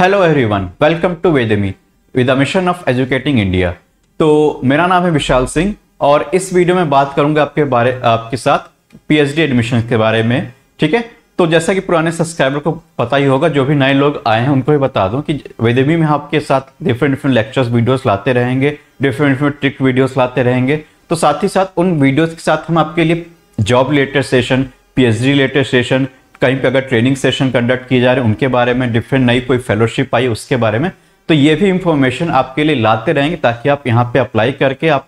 hello everyone welcome to Vedemy with a mission of educating India तो मेरा नाम है विशाल सिंह और इस वीडियो में बात करूंगा आपके बारे आपके साथ पीएचडी एडमिशन के बारे में ठीक है तो जैसा कि पुराने सब्सक्राइबर को पता ही होगा जो भी नए लोग आए हैं उनको भी बता दूं कि वेदमी में आपके साथ डिफरेंट डिफरेंट लेक्चर्स वीडियोस लाते रहेंगे डिफरेंट डिफरेंट ट्रिक वीडियोस लाते रहेंगे तो साथ ही साथ उन वीडियोस के साथ हम आपके लिए job related session PhD related session कहीं पे अगर ट्रेनिंग सेशन कंडक्ट किए जा रहे हैं उनके बारे में डिफरेंट नई कोई फेलोशिप आई उसके बारे में तो ये भी इंफॉर्मेशन आपके लिए लाते रहेंगे ताकि आप यहाँ पे अप्लाई करके आप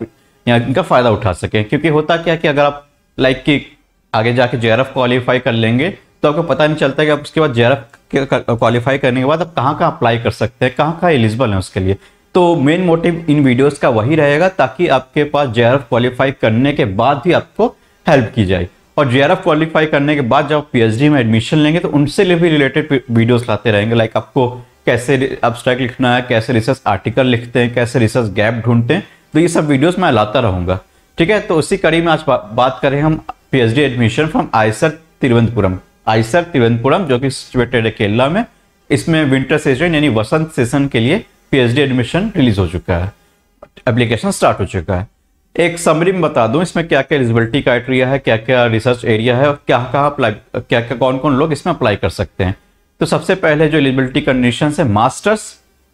यहाँ इनका फ़ायदा उठा सकें क्योंकि होता क्या कि अगर आप लाइक कि आगे जाके जे क्वालिफाई कर लेंगे तो आपको पता नहीं चलता कि आप उसके बाद जे क्वालिफाई करने के बाद आप कहाँ कहाँ अप्लाई कर सकते हैं कहाँ कहाँ एलिजिबल है उसके लिए तो मेन मोटिव इन वीडियोस का वही रहेगा ताकि आपके पास जे क्वालिफाई करने के बाद भी आपको हेल्प की जाए और जे क्वालिफाई करने के बाद जब पी में एडमिशन लेंगे तो उनसे भी रिलेटेड वीडियोस लाते रहेंगे लाइक आपको कैसे अब्स्ट्रैक्ट लिखना है कैसे रिसर्च आर्टिकल लिखते हैं कैसे रिसर्च गैप ढूंढते हैं तो ये सब वीडियोस मैं लाता रहूंगा ठीक है तो उसी कड़ी में आज बा, बात करें हम PhD admission from IISER Thiruvananthapuram IISER Thiruvananthapuram जो कि सिचुएटेड है केरला में इसमें विंटर सेशन यानी वसंत सेशन के लिए पी एडमिशन रिलीज हो चुका है एप्लीकेशन स्टार्ट हो चुका है एक समरी में बता दूं इसमें क्या क्या एलिजिबिलिटी क्राइटेरिया है क्या क्या रिसर्च एरिया है और क्या कहा अप्लाई क्या क्या कौन कौन लोग इसमें अप्लाई कर सकते हैं तो सबसे पहले जो एलिजिबिलिटी कंडीशन है मास्टर्स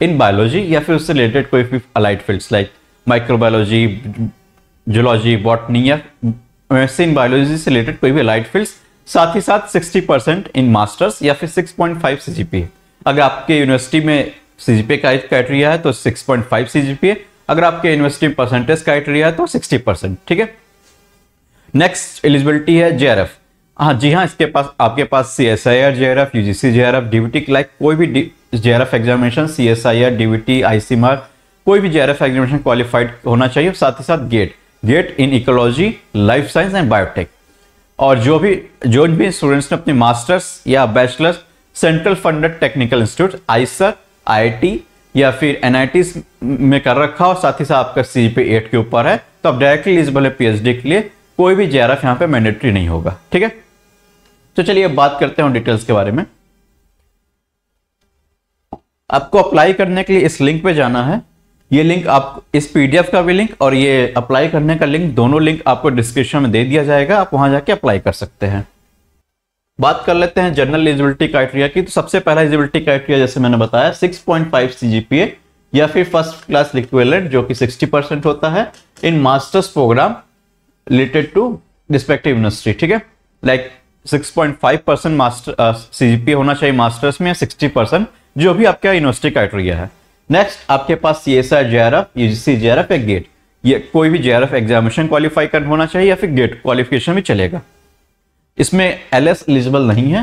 इन बायोलॉजी या फिर उससे रिलेटेड कोई भी allied fields like microbiology zoology botany या मेडिसिन बायोलॉजी से रिलेटेड कोई भी अलाइड फील्ड्स साथ ही साथ 60 परसेंट इन मास्टर्स या फिर 6.5 पॉइंट अगर आपके यूनिवर्सिटी में सीजीपी का क्राइटेरिया है तो 6.5 पॉइंट अगर आपके यूनिवर्सिटी परसेंटेज क्राइटेरिया है तो 60 परसेंट ठीक है नेक्स्ट एलिजिबिलिटी है जे हाँ जी हाँ इसके पास आपके पास C S I R J R F U G C J R F D B T like कोई भी J R F examination C S I R D B T I C M R कोई भी J R F examination qualified होना चाहिए साथ ही साथ GATE GATE in ecology life science and biotech और जो भी जो भी स्टूडेंट्स ने अपने मास्टर्स या bachelors central funded technical institute IISER I T या फिर एन में कर रखा और साथ ही साथ आपका सी पी एट के ऊपर है तो आप डायरेक्टली एलिजिबल है पी के लिए कोई भी एफ यहाँ पर मैंडेटरी नहीं होगा ठीक है तो चलिए अब बात करते हैं डिटेल्स के बारे में आपको अप्लाई करने के लिए इस लिंक पे जाना है ये लिंक आप इस पीडीएफ का भी लिंक और ये अप्लाई करने का लिंक दोनों लिंक आपको डिस्क्रिप्शन में दे दिया जाएगा आप वहां जाके अप्लाई कर सकते हैं बात कर लेते हैं जनरल एलिजिबिलिटी क्राइटेरिया की तो सबसे पहला एलिजिबिलिटी क्राइटेरिया जैसे मैंने बताया 6.5 सीजीपीए या फिर फर्स्ट क्लास इक्विवेलेंट जो कि 60 परसेंट होता है in masters program related to respective university ठीक है लाइक 6.5 परसेंट मास्टर सीजीपीए होना चाहिए मास्टर्स में सिक्सटी परसेंट जो भी आपका यूनिवर्सिटी क्राइटेरिया है नेक्स्ट आपके पास C S R J R F C J R F या गेट ये कोई भी J R F examination qualify कर होना चाहिए या फिर गेट क्वालिफिकेशन भी चलेगा इसमें एल एस एलिजिबल नहीं है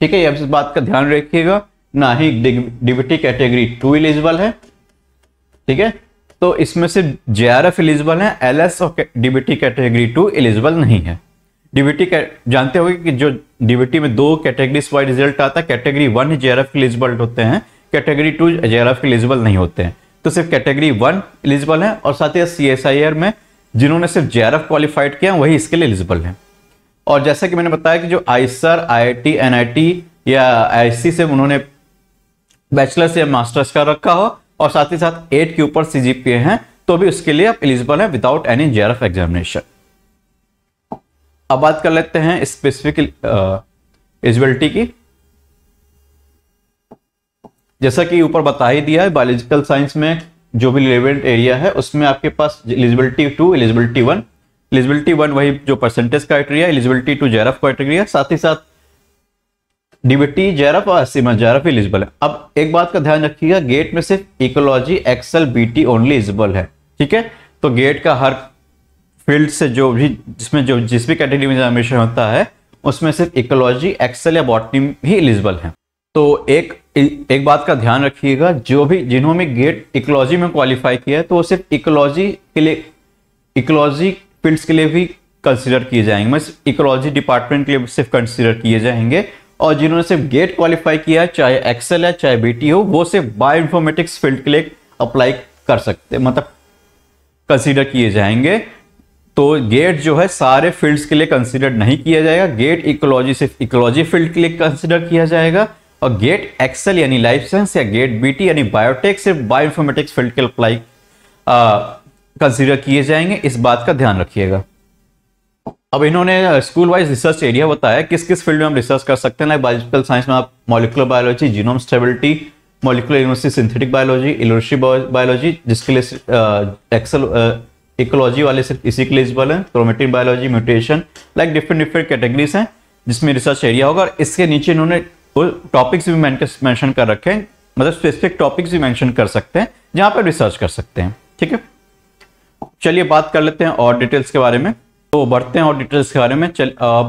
ठीक है अब इस बात का ध्यान रखिएगा ना ही डिबिटी कैटेगरी टू एलिजिबल है ठीक है तो इसमें से जे आर एफ एलिजिबल है एल एस और डिबिटी कैटेगरी टू एलिजिबल नहीं है डिबिटी जानते हो कि जो डिबिटी में दो कैटेगरी वाइड रिजल्ट आता है category one J R F eligible होते हैं category two J R F eligible नहीं होते हैं तो सिर्फ कैटेगरी वन एलिजिबल है और साथ ही सी एस आई आर में जिन्होंने सिर्फ जे आर एफ क्वालिफाइड किया वही इसके लिए एलिजिबल है और जैसा कि मैंने बताया कि जो आईसर आईआईटी एनआईटी या आईसी से उन्होंने बैचलर्स या मास्टर्स कर रखा हो और साथ ही साथ एट के ऊपर सीजीपीए हैं तो भी उसके लिए आप एलिजिबल हैं विदाउट एनी जे एग्जामिनेशन अब बात कर लेते हैं स्पेसिफिक एलिजिबिलिटी की जैसा कि ऊपर बता ही दिया है बायोलॉजिकल साइंस में जो भी रिलेवेंट एरिया है उसमें आपके पास eligibility two eligibility one eligibility one वही जो percentage criteria eligibility two JRF criteria साथ ही साथ डीबीटी जेरफ और सीमा जेरफ एलिजिबल है अब एक बात का ध्यान रखिएगा गेट में सिर्फ ecology XL BT only eligible है ठीक है तो गेट का हर फील्ड से जो भी जिसमें जो जिस भी कैटेगरी में एग्जामिनेशन होता है उसमें सिर्फ इकोलॉजी एक्सल या बॉटनी ही एलिजिबल है तो एक एक बात का ध्यान रखिएगा जो भी जिन्होंने गेट इकोलॉजी में क्वालिफाई किया है तो वो सिर्फ इकोलॉजी के लिए इकोलॉजी फील्ड्स के लिए भी कंसिडर किए जाएंगे मैं इकोलॉजी डिपार्टमेंट के लिए सिर्फ कंसिडर किए जाएंगे और जिन्होंने सिर्फ गेट क्वालिफाई किया चाहे एक्सेल है चाहे बी हो वो सिर्फ बायो इन्फॉर्मेटिक्स फील्ड के लिए अप्लाई कर सकते मतलब कंसिडर किए जाएंगे तो गेट जो है सारे फील्ड्स के लिए कंसिडर नहीं किया जाएगा गेट इकोलॉजी सिर्फ इकोलॉजी फील्ड के लिए कंसिडर किया जाएगा और गेट एक्सेल यानी लाइफ साइंस या गेट बीटी यानी बायोटेक सिर्फ बायो इन्फॉर्मेटिक्स फील्ड के अप्लाई कंसीडर किए जाएंगे इस बात का ध्यान रखिएगा अब इन्होंने स्कूल वाइज रिसर्च एरिया बताया किस किस फील्ड में हम रिसर्च कर सकते हैं लाइक बायोलॉजिकल साइंस में आप molecular biology genome stability molecular university synthetic biology इलोशी बायोलॉजी जिसके लिए एक्सल इकोलॉजी वाले सिर्फ इसी के लिए एलिजिबल हैं chromatic biology mutation like different different categories हैं जिसमें रिसर्च एरिया होगा और इसके नीचे इन्होंने टॉपिक्स भी मैंशन कर रखे हैं मतलब स्पेसिफिक टॉपिक्स भी मैंशन कर सकते हैं जहाँ पर रिसर्च कर सकते हैं ठीक है चलिए बात कर लेते हैं और डिटेल्स के बारे में तो बढ़ते हैं और डिटेल्स के बारे में चल आ,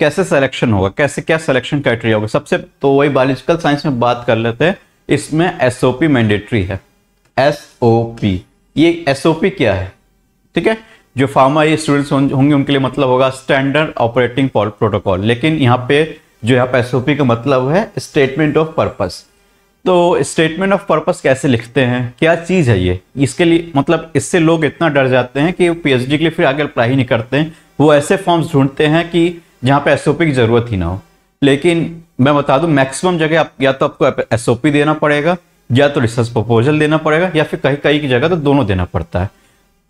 कैसे सिलेक्शन होगा कैसे क्या सिलेक्शन क्राइटेरिया होगा सबसे तो वही बायोलॉजिकल साइंस में बात कर लेते हैं इसमें एस ओ पी मैंडेटरी है एस ओ पी ये एस ओ पी क्या है ठीक है जो फार्मा ये स्टूडेंट्स होंगे उनके लिए मतलब होगा स्टैंडर्ड ऑपरेटिंग प्रोटोकॉल लेकिन यहाँ पे जो यहाँ पे एस ओ पी का मतलब है स्टेटमेंट ऑफ पर्पज़ तो स्टेटमेंट ऑफ पर्पस कैसे लिखते हैं क्या चीज़ है ये इसके लिए मतलब इससे लोग इतना डर जाते हैं कि पीएचडी के लिए फिर आगे अप्लाई नहीं करते हैं वो ऐसे फॉर्म्स ढूंढते हैं कि जहाँ पे एस की ज़रूरत ही ना हो लेकिन मैं बता दूँ मैक्सिमम जगह आप या तो आपको एस देना पड़ेगा या तो रिसर्च प्रपोजल देना पड़ेगा या फिर कहीं कहीं की जगह तो दोनों देना पड़ता है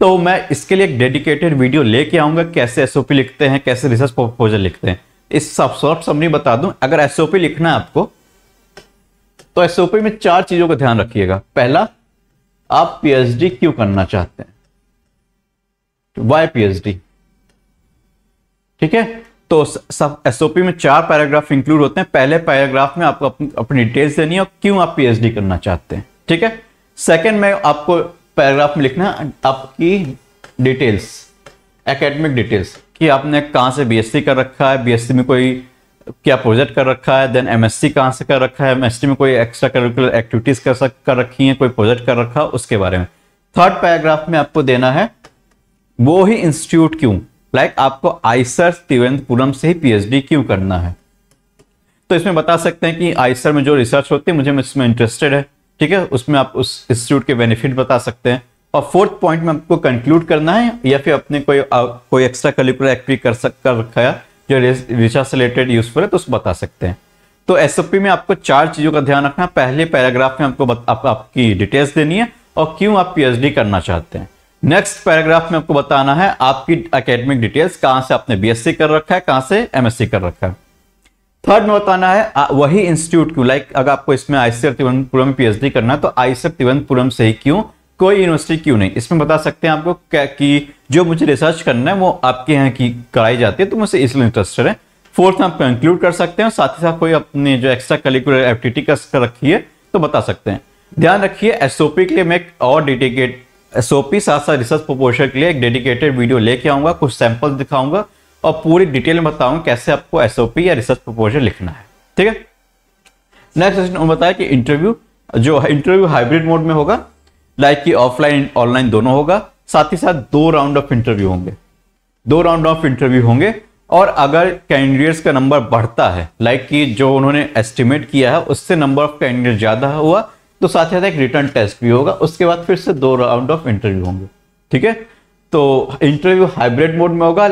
तो मैं इसके लिए एक डेडिकेटेड वीडियो लेके आऊँगा कैसे एस लिखते हैं कैसे रिसर्च प्रपोजल लिखते हैं इस सब सब समरी बता दूं अगर एस लिखना है आपको तो एसओपी में चार चीजों का ध्यान रखिएगा पहला आप पीएचडी क्यों करना चाहते हैं वाई पीएचडी ठीक है तो सब एसओपी में चार पैराग्राफ इंक्लूड होते हैं पहले पैराग्राफ में आपको अपनी डिटेल्स देनी है क्यों आप पीएचडी करना चाहते हैं ठीक है सेकंड में आपको पैराग्राफ में लिखना आपकी डिटेल्स एकेडमिक डिटेल्स कि आपने कहां से बीएससी कर रखा है बीएससी में कोई क्या प्रोजेक्ट कर रखा है देन एमएससी कहाँ से कर रखा है एमएससी में कोई एक्स्ट्रा करिकुलर एक्टिविटीज कर सक कर रखी हैं कोई प्रोजेक्ट कर रखा उसके बारे में थर्ड पैराग्राफ में आपको देना है वो ही इंस्टीट्यूट क्यों लाइक like आपको आईसर त्रिवेंद्रपुरम से ही पीएचडी क्यों करना है तो इसमें बता सकते हैं कि आईसर में जो रिसर्च होती है मुझे इसमें इंटरेस्टेड है ठीक है उसमें आप उस इंस्टीट्यूट के बेनिफिट बता सकते हैं और फोर्थ पॉइंट में आपको कंक्लूड करना है या फिर अपने कोई आ, कोई एक्स्ट्रा करिकुलर एक्टिविटी कर सक कर रखा है जो रिसर्च रिलेटेड यूजफुल है तो उसको बता सकते हैं तो एस में आपको चार चीज़ों का ध्यान रखना पहले पैराग्राफ में आपको आप, आपकी डिटेल्स देनी है और क्यों आप पीएचडी करना चाहते हैं नेक्स्ट पैराग्राफ में आपको बताना है आपकी एकेडमिक डिटेल्स कहां से आपने बीएससी कर रखा है कहां से एमएससी कर रखा है थर्ड में बताना है आ, वही इंस्टीट्यूट क्यों लाइक अगर आपको इसमें आईसीआर तिरुवनंतपुरम पीएचडी करना है तो आईसीआर तिरुवनंतपुरम से ही क्यों कोई यूनिवर्सिटी क्यों नहीं इसमें बता सकते हैं आपको कि जो मुझे रिसर्च करना है वो आपके यहाँ की कराई जाती है तो मुझसे इसलिए इंटरेस्टेड है फोर्थ आप कंक्लूड कर सकते हैं साथ ही साथ कोई अपने जो एक्स्ट्रा करिकुलर एक्टिविटी कर रखी है तो बता सकते हैं ध्यान रखिए एसओपी के लिए मैं एक और डेडिकेट एसओपी साथ साथ रिसर्च प्रपोजल के लिए एक डेडिकेटेड वीडियो लेके आऊंगा कुछ सैंपल दिखाऊंगा और पूरी डिटेल में बताऊंगा कैसे आपको एसओपी या रिसर्च प्रपोजल लिखना है ठीक है नेक्स्ट क्वेश्चन बताया कि इंटरव्यू जो इंटरव्यू हाइब्रिड मोड में होगा लाइक कि ऑफलाइन ऑनलाइन दोनों होगा साथ ही साथ दो राउंड ऑफ इंटरव्यू होंगे दो राउंड ऑफ इंटरव्यू होंगे और अगर कैंडिडेट्स का नंबर बढ़ता है लाइक कि जो उन्होंने एस्टिमेट किया है उससे नंबर ऑफ कैंडिडेट ज़्यादा हुआ तो साथ ही साथ एक रिटर्न टेस्ट भी होगा उसके बाद फिर से दो राउंड ऑफ इंटरव्यू होंगे ठीक है तो इंटरव्यू हाइब्रिड मोड में होगा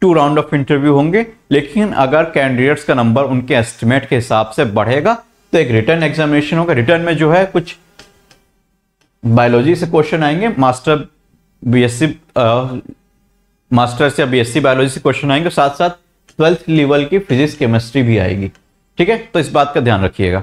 टू राउंड ऑफ इंटरव्यू होंगे लेकिन अगर कैंडिडेट्स का नंबर उनके एस्टिमेट के हिसाब से बढ़ेगा तो एक रिटर्न एग्जामिनेशन होगा रिटर्न में जो है कुछ बायोलॉजी से क्वेश्चन आएंगे मास्टर बीएससी मास्टर्स या बीएससी बायोलॉजी से क्वेश्चन आएंगे साथ साथ ट्वेल्थ लेवल की फिजिक्स केमिस्ट्री भी आएगी ठीक है तो इस बात का ध्यान रखिएगा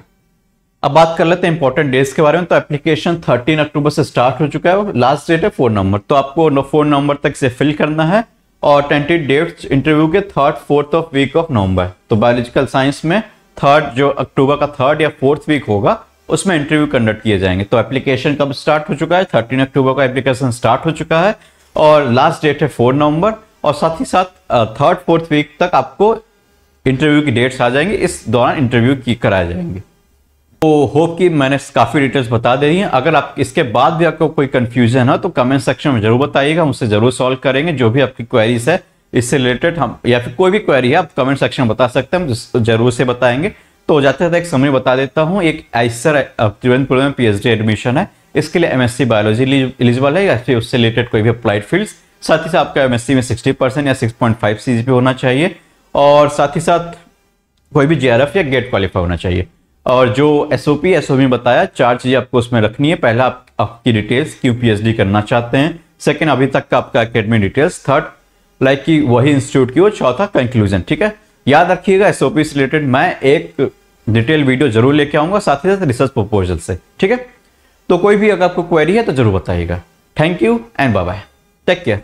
अब बात कर लेते हैं इंपॉर्टेंट डेट्स के बारे में तो एप्लीकेशन 13 अक्टूबर से स्टार्ट हो चुका है लास्ट डेट है फोर नवंबर तो आपको फोर नवंबर तक से फिल करना है और ट्वेंटी डेट्स इंटरव्यू के third fourth of week of November तो बायोलॉजिकल साइंस में थर्ड जो अक्टूबर का थर्ड या फोर्थ वीक होगा उसमें इंटरव्यू कंडक्ट किए जाएंगे तो एप्लीकेशन कब स्टार्ट हो चुका है थर्टीन अक्टूबर का एप्लीकेशन स्टार्ट हो चुका है और लास्ट डेट है फोर नवंबर और साथ ही साथ थर्ड फोर्थ वीक तक आपको इंटरव्यू की डेट्स आ जाएंगे इस दौरान इंटरव्यू की कराए जाएंगे तो होप कि मैंने काफ़ी डिटेल्स बता दे रही हैं अगर आप इसके बाद भी आपको कोई कंफ्यूजन है तो कमेंट सेक्शन में जरूर बताइएगा हम उससे जरूर सॉल्व करेंगे जो भी आपकी क्वेरीज है इससे रिलेटेड हम या फिर कोई भी क्वेरी है आप कमेंट सेक्शन में बता सकते हैं हम जरूर से बताएंगे तो हो जाता था तो एक समय बता देता हूँ एक आइसर त्रिवेंद्रपुरम में डी एडमिशन है इसके लिए एमएससी बायोलॉजी एलिजिबल है या फिर उससे रिलेटेड कोई भी अप्लाइड फील्ड साथ ही साथ आपका एमएससी में 60 परसेंट या 6.5 पॉइंट होना चाहिए और साथ ही साथ कोई भी एफ या गेट क्वालिफाई होना चाहिए और जो S O P S O में बताया चार चीज़ें आपको उसमें रखनी है पहला आप, आपकी डिटेल्स क्यों पी करना चाहते हैं सेकेंड अभी तक का आपका अकेडमी डिटेल्स थर्ड लाइक कि वही इंस्टीट्यूट की और चौथा कंक्लूजन ठीक है याद रखिएगा एसओपी से रिलेटेड मैं एक डिटेल वीडियो जरूर लेके आऊंगा साथ ही साथ रिसर्च प्रपोजल से ठीक है तो कोई भी अगर आपको क्वेरी है तो जरूर बताइएगा thank you and bye bye take care